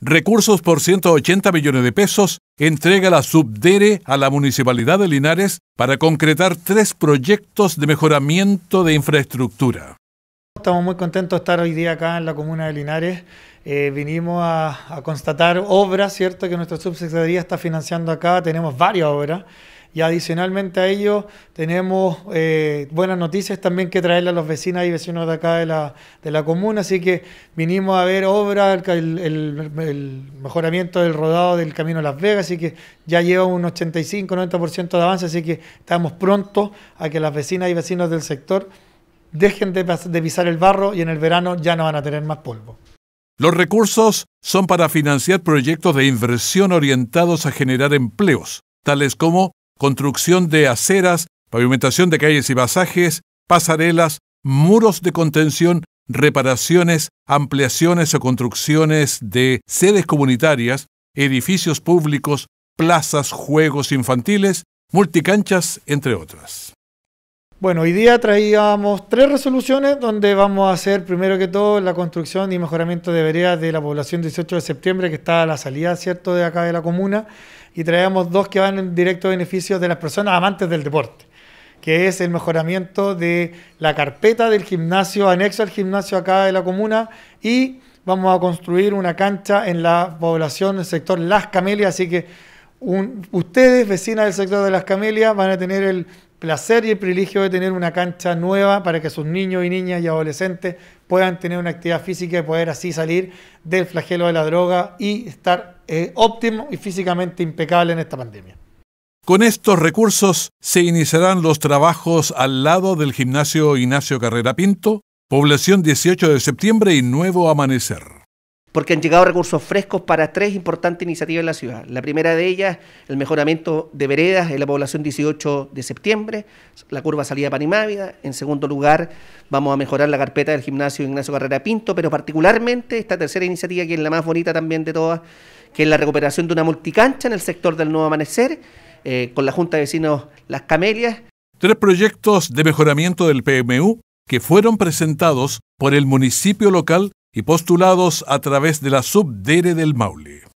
Recursos por 180 millones de pesos entrega la subdere a la Municipalidad de Linares para concretar tres proyectos de mejoramiento de infraestructura. Estamos muy contentos de estar hoy día acá en la comuna de Linares. Eh, vinimos a, a, constatar obras, ¿cierto?, que nuestra subsecretaría está financiando acá. Tenemos varias obras. Y adicionalmente a ello, tenemos eh, buenas noticias también que traerle a los vecinos y vecinos de acá de la, comuna. Así que vinimos a ver obra, el, mejoramiento del rodado del camino Las Vegas. Así que ya lleva un 85-90% de avance. Así que estamos prontos a que las vecinas y vecinos del sector dejen de pisar el barro y en el verano ya no van a tener más polvo. Los recursos son para financiar proyectos de inversión orientados a generar empleos, tales como construcción de aceras, pavimentación de calles y pasajes, pasarelas, muros de contención, reparaciones, ampliaciones o construcciones de sedes comunitarias, edificios públicos, plazas, juegos infantiles, multicanchas, entre otras. Bueno, hoy día traíamos tres resoluciones donde vamos a hacer primero que todo la construcción y mejoramiento de veredas de la población 18 de septiembre que está a la salida, ¿cierto?, de acá de la comuna y traíamos dos que van en directo beneficio de las personas amantes del deporte, que es el mejoramiento de la carpeta del gimnasio, anexo al gimnasio acá de la comuna y vamos a construir una cancha en la población del sector Las Camelias, así que ustedes, vecinas del sector de Las Camelias, van a tener el placer y el privilegio de tener una cancha nueva para que sus niños y niñas y adolescentes puedan tener una actividad física y poder así salir del flagelo de la droga y estar eh, óptimo y físicamente impecable en esta pandemia. Con estos recursos se iniciarán los trabajos al lado del gimnasio Ignacio Carrera Pinto, población 18 de septiembre y Nuevo Amanecer porque han llegado recursos frescos para tres importantes iniciativas en la ciudad. La primera de ellas, el mejoramiento de veredas en la población 18 de septiembre, la curva salida Panimávida. En segundo lugar, vamos a mejorar la carpeta del gimnasio Ignacio Carrera Pinto, pero particularmente esta tercera iniciativa, que es la más bonita también de todas, que es la recuperación de una multicancha en el sector del Nuevo Amanecer, eh, con la Junta de Vecinos Las Camelias. Tres proyectos de mejoramiento del PMU que fueron presentados por el municipio local y postulados a través de la subdere del Maule.